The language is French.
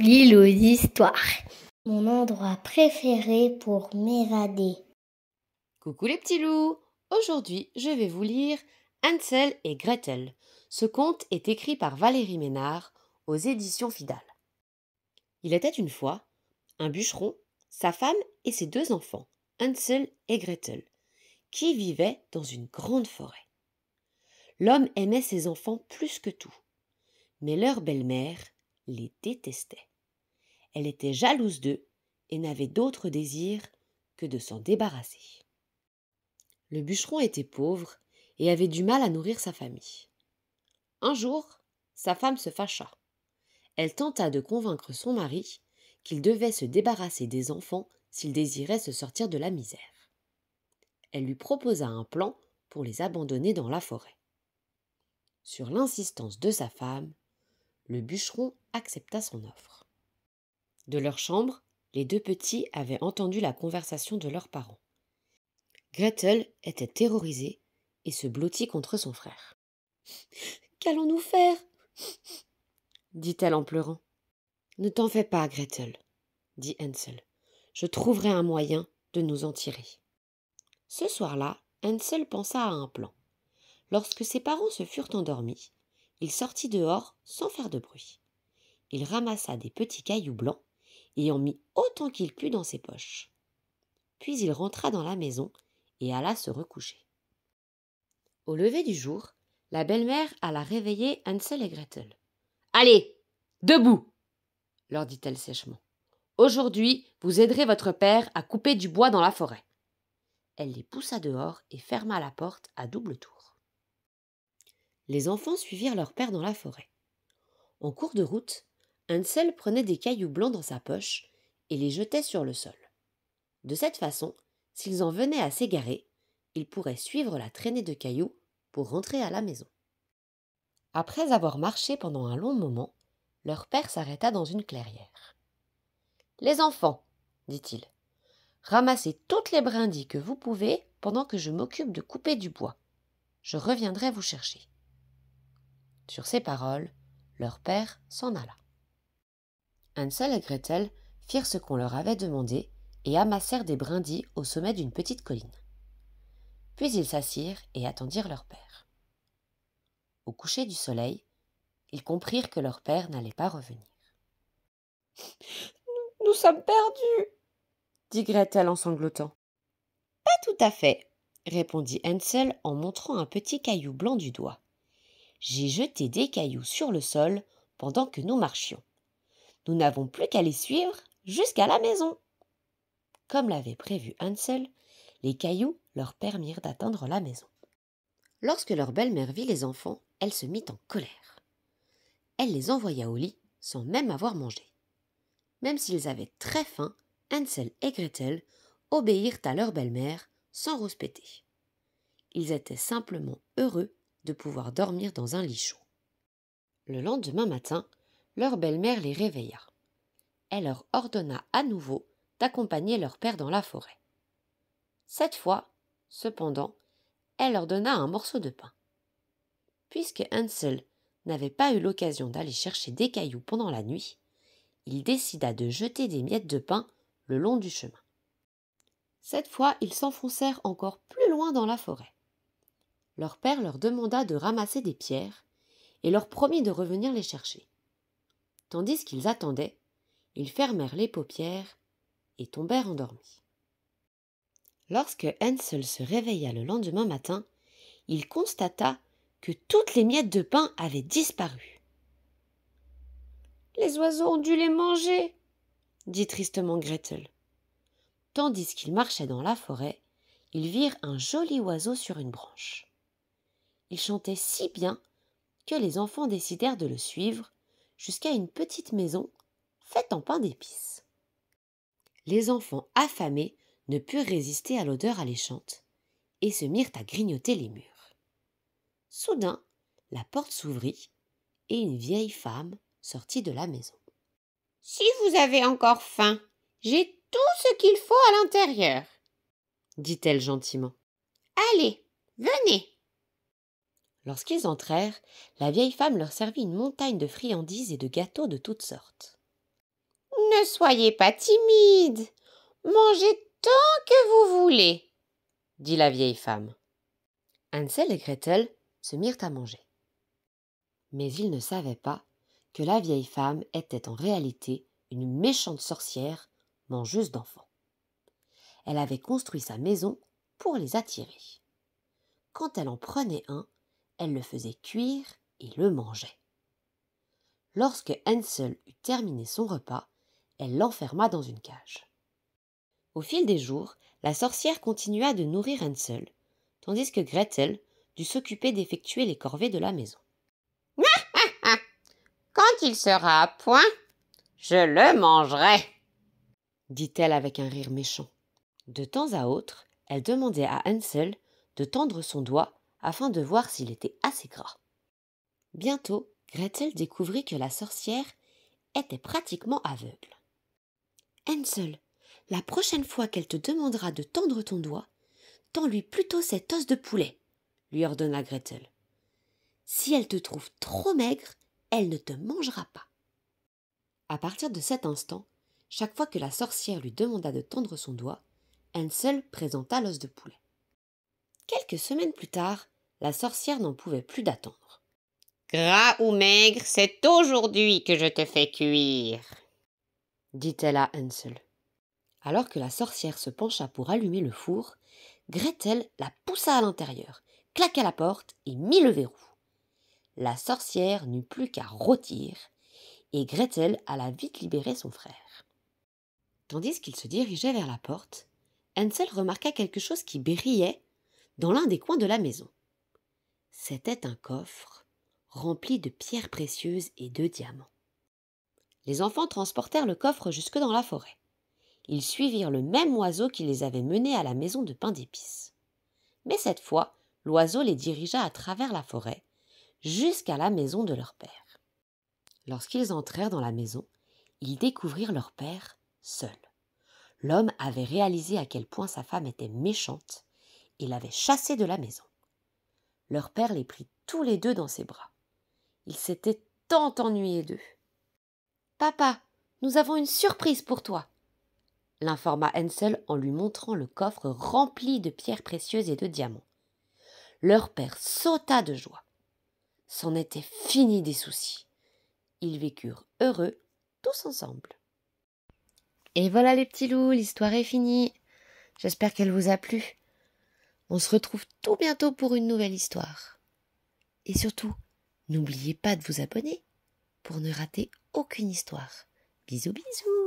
l'île aux histoires. Mon endroit préféré pour m'évader. Coucou les petits loups Aujourd'hui, je vais vous lire Hansel et Gretel. Ce conte est écrit par Valérie Ménard aux éditions Fidal. Il était une fois un bûcheron, sa femme et ses deux enfants, Hansel et Gretel, qui vivaient dans une grande forêt. L'homme aimait ses enfants plus que tout, mais leur belle-mère les détestait elle était jalouse d'eux et n'avait d'autre désir que de s'en débarrasser. Le bûcheron était pauvre et avait du mal à nourrir sa famille. Un jour, sa femme se fâcha. Elle tenta de convaincre son mari qu'il devait se débarrasser des enfants s'il désirait se sortir de la misère. Elle lui proposa un plan pour les abandonner dans la forêt. Sur l'insistance de sa femme, le bûcheron accepta son offre. De leur chambre, les deux petits avaient entendu la conversation de leurs parents. Gretel était terrorisée et se blottit contre son frère. Qu'allons-nous faire dit-elle en pleurant. Ne t'en fais pas, Gretel, dit Hansel. Je trouverai un moyen de nous en tirer. Ce soir-là, Hansel pensa à un plan. Lorsque ses parents se furent endormis, il sortit dehors sans faire de bruit. Il ramassa des petits cailloux blancs et en mit autant qu'il put dans ses poches. Puis il rentra dans la maison et alla se recoucher. Au lever du jour, la belle-mère alla réveiller Hansel et Gretel. Allez, debout leur dit-elle sèchement. Aujourd'hui, vous aiderez votre père à couper du bois dans la forêt. Elle les poussa dehors et ferma la porte à double tour. Les enfants suivirent leur père dans la forêt. En cours de route, Hansel prenait des cailloux blancs dans sa poche et les jetait sur le sol. De cette façon, s'ils en venaient à s'égarer, ils pourraient suivre la traînée de cailloux pour rentrer à la maison. Après avoir marché pendant un long moment, leur père s'arrêta dans une clairière. Les enfants, dit-il, ramassez toutes les brindilles que vous pouvez pendant que je m'occupe de couper du bois. Je reviendrai vous chercher. Sur ces paroles, leur père s'en alla. Hansel et Gretel firent ce qu'on leur avait demandé et amassèrent des brindilles au sommet d'une petite colline. Puis ils s'assirent et attendirent leur père. Au coucher du soleil, ils comprirent que leur père n'allait pas revenir. Nous, sommes perdus, dit Gretel en sanglotant. Pas tout à fait, répondit Hansel en montrant un petit caillou blanc du doigt. J'ai jeté des cailloux sur le sol pendant que nous marchions. Nous n'avons plus qu'à les suivre jusqu'à la maison. Comme l'avait prévu Hansel, les cailloux leur permirent d'atteindre la maison. Lorsque leur belle-mère vit les enfants, elle se mit en colère. Elle les envoya au lit sans même avoir mangé. Même s'ils avaient très faim, Hansel et Gretel obéirent à leur belle-mère sans rouspéter. Ils étaient simplement heureux de pouvoir dormir dans un lit chaud. Le lendemain matin, leur belle-mère les réveilla. Elle leur ordonna à nouveau d'accompagner leur père dans la forêt. Cette fois, cependant, elle leur donna un morceau de pain. Puisque Hansel n'avait pas eu l'occasion d'aller chercher des cailloux pendant la nuit, il décida de jeter des miettes de pain le long du chemin. Cette fois, ils s'enfoncèrent encore plus loin dans la forêt. Leur père leur demanda de ramasser des pierres et leur promit de revenir les chercher tandis qu'ils attendaient, ils fermèrent les paupières et tombèrent endormis. Lorsque Hansel se réveilla le lendemain matin, il constata que toutes les miettes de pain avaient disparu. Les oiseaux ont dû les manger, dit tristement Gretel. Tandis qu'ils marchaient dans la forêt, ils virent un joli oiseau sur une branche. Il chantait si bien que les enfants décidèrent de le suivre jusqu'à une petite maison faite en pain d'épices. Les enfants affamés ne purent résister à l'odeur alléchante et se mirent à grignoter les murs. Soudain, la porte s'ouvrit et une vieille femme sortit de la maison. Si vous avez encore faim, j'ai tout ce qu'il faut à l'intérieur, dit-elle gentiment. Allez, venez. Lorsqu'ils entrèrent, la vieille femme leur servit une montagne de friandises et de gâteaux de toutes sortes. Ne soyez pas timides. Mangez tant que vous voulez, dit la vieille femme. Hansel et Gretel se mirent à manger. Mais ils ne savaient pas que la vieille femme était en réalité une méchante sorcière mangeuse d'enfants. Elle avait construit sa maison pour les attirer. Quand elle en prenait un, elle le faisait cuire et le mangeait. Lorsque Hansel eut terminé son repas, elle l'enferma dans une cage. Au fil des jours, la sorcière continua de nourrir Hansel, tandis que Gretel dut s'occuper d'effectuer les corvées de la maison. Quand il sera à point, je le mangerai, dit-elle avec un rire méchant. De temps à autre, elle demandait à Hansel de tendre son doigt afin de voir s'il était assez gras. Bientôt, Gretel découvrit que la sorcière était pratiquement aveugle. Hansel, la prochaine fois qu'elle te demandera de tendre ton doigt, tends-lui plutôt cet os de poulet, lui ordonna Gretel. Si elle te trouve trop maigre, elle ne te mangera pas. À partir de cet instant, chaque fois que la sorcière lui demanda de tendre son doigt, Hansel présenta l'os de poulet. Quelques semaines plus tard, la sorcière n'en pouvait plus d'attendre. Gras ou maigre, c'est aujourd'hui que je te fais cuire, dit-elle à Hansel. Alors que la sorcière se pencha pour allumer le four, Gretel la poussa à l'intérieur, claqua la porte et mit le verrou. La sorcière n'eut plus qu'à rôtir, et Gretel alla vite libérer son frère. Tandis qu'il se dirigeait vers la porte, Hansel remarqua quelque chose qui brillait dans l'un des coins de la maison. C'était un coffre rempli de pierres précieuses et de diamants. Les enfants transportèrent le coffre jusque dans la forêt. Ils suivirent le même oiseau qui les avait menés à la maison de pain d'épices. Mais cette fois, l'oiseau les dirigea à travers la forêt, jusqu'à la maison de leur père. Lorsqu'ils entrèrent dans la maison, ils découvrirent leur père seul. L'homme avait réalisé à quel point sa femme était méchante et l'avait chassé de la maison. Leur père les prit tous les deux dans ses bras. Ils s'étaient tant ennuyés d'eux. Papa, nous avons une surprise pour toi, l'informa Hensel en lui montrant le coffre rempli de pierres précieuses et de diamants. Leur père sauta de joie. C'en était fini des soucis. Ils vécurent heureux tous ensemble. Et voilà les petits loups, l'histoire est finie. J'espère qu'elle vous a plu. On se retrouve tout bientôt pour une nouvelle histoire. Et surtout, n'oubliez pas de vous abonner pour ne rater aucune histoire. Bisous bisous